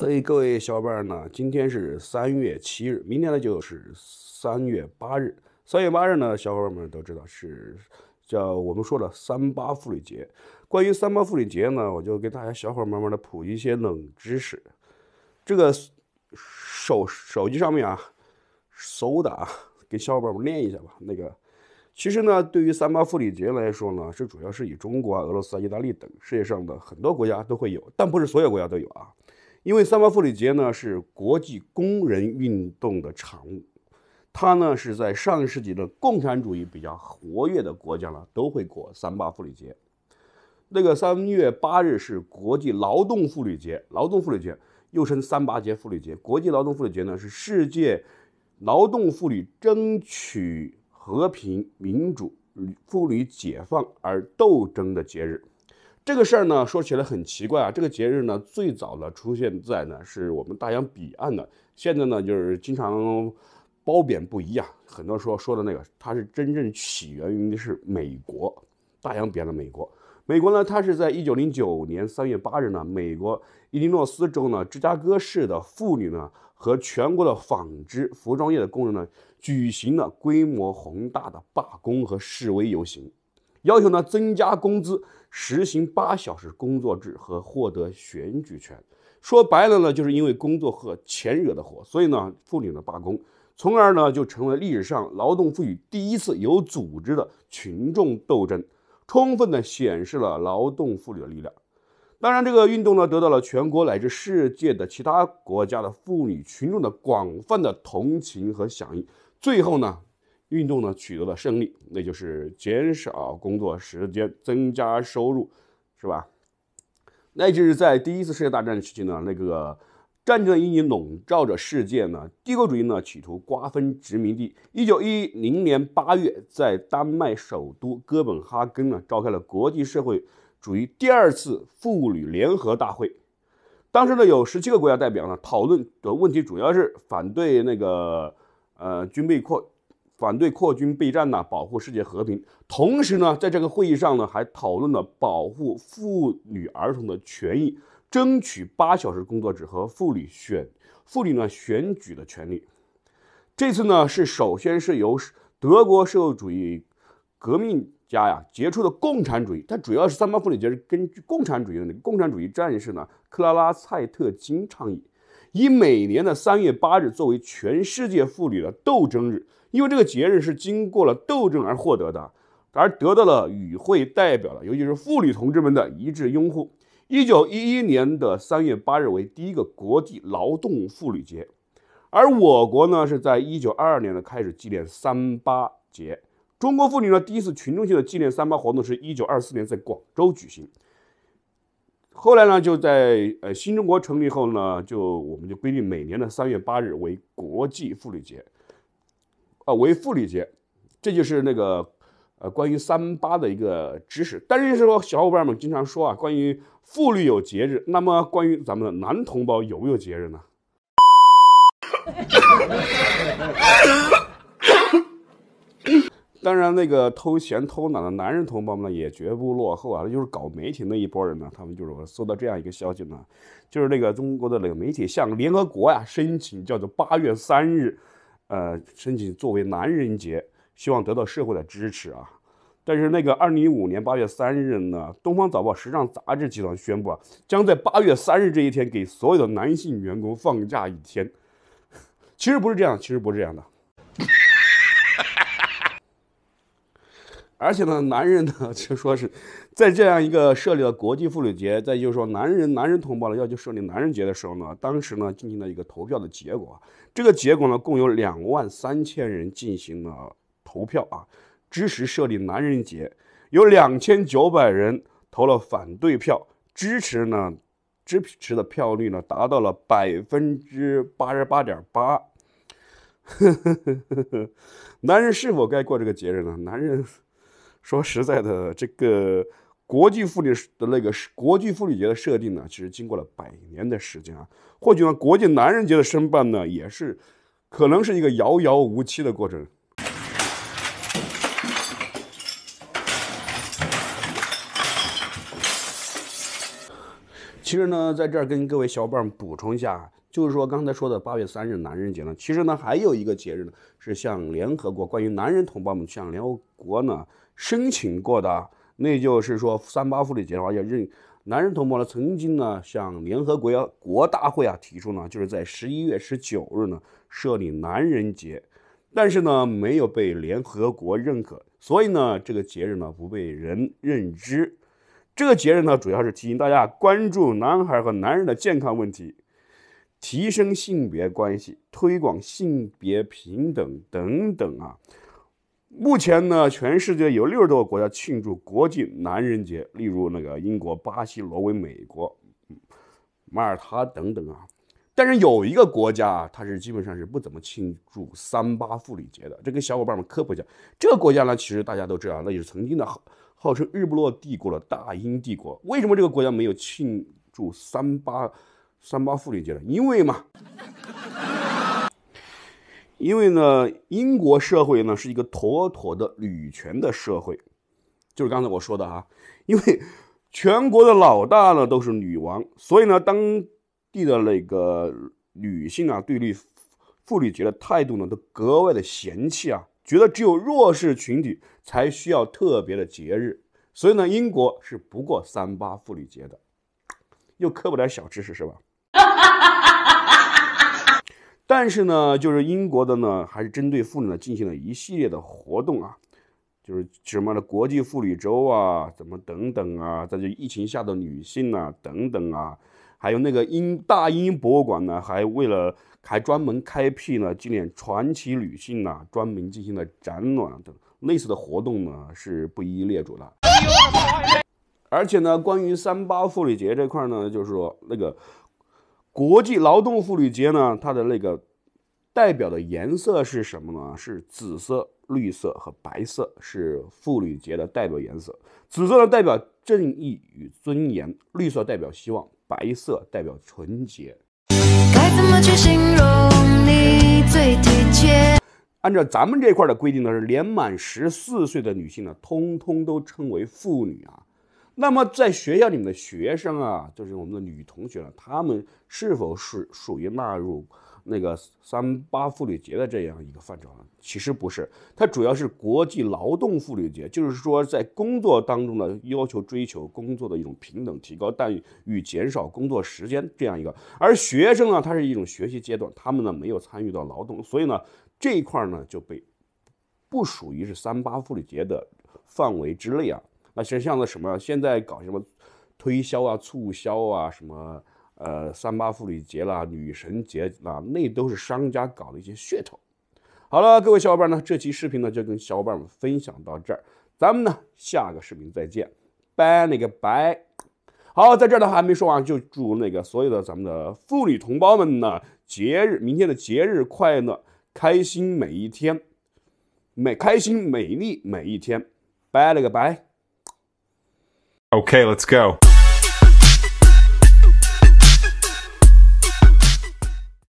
所以各位小伙伴呢，今天是三月七日，明天呢就是三月八日。三月八日呢，小伙伴们都知道是叫我们说的三八妇女节。关于三八妇女节呢，我就给大家小伙伴慢慢的及一些冷知识。这个手手机上面啊搜的啊，给小伙伴们念一下吧。那个，其实呢，对于三八妇女节来说呢，是主要是以中国啊、俄罗斯啊、意大利等世界上的很多国家都会有，但不是所有国家都有啊。因为三八妇女节呢是国际工人运动的产物，它呢是在上世纪的共产主义比较活跃的国家呢都会过三八妇女节。那个三月八日是国际劳动妇女节，劳动妇女节又称三八节、妇女节。国际劳动妇女节呢是世界劳动妇女争取和平、民主、妇女解放而斗争的节日。这个事儿呢，说起来很奇怪啊。这个节日呢，最早呢出现在呢是我们大洋彼岸的。现在呢，就是经常褒贬不一啊。很多说说的那个，它是真正起源于的是美国，大洋彼岸的美国。美国呢，它是在一九零九年三月八日呢，美国伊利诺斯州呢芝加哥市的妇女呢和全国的纺织服装业的工人呢，举行了规模宏大的罢工和示威游行。要求呢增加工资、实行八小时工作制和获得选举权。说白了呢，就是因为工作和钱惹的祸，所以呢，妇女呢罢工，从而呢就成为历史上劳动妇女第一次有组织的群众斗争，充分的显示了劳动妇女的力量。当然，这个运动呢，得到了全国乃至世界的其他国家的妇女群众的广泛的同情和响应。最后呢。运动呢取得了胜利，那就是减少工作时间，增加收入，是吧？那就是在第一次世界大战时期呢，那个战争阴影笼罩着世界呢，帝国主义呢企图瓜分殖民地。一九一零年八月，在丹麦首都哥本哈根呢，召开了国际社会主义第二次妇女联合大会。当时呢，有十七个国家代表呢，讨论的问题主要是反对那个呃军备扩。反对扩军备战呐，保护世界和平。同时呢，在这个会议上呢，还讨论了保护妇女儿童的权益，争取八小时工作制和妇女选妇女呢选举的权利。这次呢，是首先是由德国社会主义革命家呀，杰出的共产主义，他主要是三八妇女节是根据共产主义的共产主义战士呢，克拉拉蔡特金倡议，以每年的三月八日作为全世界妇女的斗争日。因为这个节日是经过了斗争而获得的，而得到了与会代表的，尤其是妇女同志们的一致拥护。一九一一年的三月八日为第一个国际劳动妇女节，而我国呢是在一九二二年呢开始纪念三八节。中国妇女呢第一次群众性的纪念三八活动是一九二四年在广州举行。后来呢就在呃新中国成立后呢就我们就规定每年的三月八日为国际妇女节。啊，为妇女节，这就是那个呃关于三八的一个知识。但是说小伙伴们经常说啊，关于妇女有节日，那么关于咱们的男同胞有没有节日呢？当然，那个偷闲偷懒的男人同胞们也绝不落后啊！就是搞媒体那一波人呢，他们就是我收到这样一个消息呢，就是那个中国的那个媒体向联合国呀申请叫做八月三日。呃，申请作为男人节，希望得到社会的支持啊。但是那个二零一五年八月三日呢，东方早报时尚杂志集团宣布啊，将在八月三日这一天给所有的男性员工放假一天。其实不是这样，其实不是这样的。而且呢，男人呢，就说是在这样一个设立了国际妇女节，再就是说男人，男人同胞呢要求设立男人节的时候呢，当时呢进行了一个投票的结果，这个结果呢，共有两万三千人进行了投票啊，支持设立男人节，有两千九百人投了反对票，支持呢支持的票率呢达到了百分之八十八点八。男人是否该过这个节日呢？男人。说实在的，这个国际妇女的那个国际妇女节的设定呢，其实经过了百年的时间啊。或许呢，国际男人节的申办呢，也是可能是一个遥遥无期的过程。其实呢，在这儿跟各位小伙伴补充一下，就是说刚才说的八月三日男人节呢，其实呢还有一个节日呢，是向联合国关于男人同胞们向联合国呢申请过的，那就是说三八妇女节的话要认，男人同胞呢曾经呢向联合国国大会啊提出呢，就是在十一月十九日呢设立男人节，但是呢没有被联合国认可，所以呢这个节日呢不被人认知。这个节日呢，主要是提醒大家关注男孩和男人的健康问题，提升性别关系，推广性别平等等等啊。目前呢，全世界有六十多个国家庆祝国际男人节，例如那个英国、巴西、挪威、美国、马耳他等等啊。但是有一个国家啊，它是基本上是不怎么庆祝三八妇女节的。这跟小伙伴们科普一下，这个国家呢，其实大家都知道，那就是曾经的号称“日不落帝国”的大英帝国。为什么这个国家没有庆祝三八三八妇女节呢？因为嘛，因为呢，英国社会呢是一个妥妥的女权的社会，就是刚才我说的啊，因为全国的老大呢都是女王，所以呢当。地的那个女性啊，对于妇女节的态度呢，都格外的嫌弃啊，觉得只有弱势群体才需要特别的节日。所以呢，英国是不过三八妇女节的，又科普点小知识是吧？但是呢，就是英国的呢，还是针对妇女呢进行了一系列的活动啊，就是什么的国际妇女周啊，怎么等等啊，在这疫情下的女性啊，等等啊。还有那个英大英博物馆呢，还为了还专门开辟了纪念传奇女性呢，专门进行了展览等类似的活动呢，是不一一列举了。而且呢，关于三八妇女节这块呢，就是说那个国际劳动妇女节呢，它的那个代表的颜色是什么呢？是紫色、绿色和白色，是妇女节的代表颜色。紫色呢，代表正义与尊严；绿色代表希望。白色代表纯洁。该怎么去形容你最贴切？按照咱们这块的规定呢，是年满十四岁的女性呢，通通都称为妇女啊。那么，在学校里面的学生啊，就是我们的女同学了，她们是否是属于纳入那个三八妇女节的这样一个范畴呢？其实不是，它主要是国际劳动妇女节，就是说在工作当中的要求追求工作的一种平等，提高待遇与减少工作时间这样一个。而学生呢，它是一种学习阶段，他们呢没有参与到劳动，所以呢这一块呢就被不属于是三八妇女节的范围之内啊。像像那什么，现在搞什么，推销啊、促销啊，什么呃，三八妇女节啦、女神节啦，那都是商家搞的一些噱头。好了，各位小伙伴呢，这期视频呢就跟小伙伴们分享到这儿，咱们呢下个视频再见，拜了个拜。好，在这儿呢还没说完，就祝那个所有的咱们的妇女同胞们呢，节日明天的节日快乐，开心每一天，每开心美丽每一天，拜了个拜。Okay, let's go.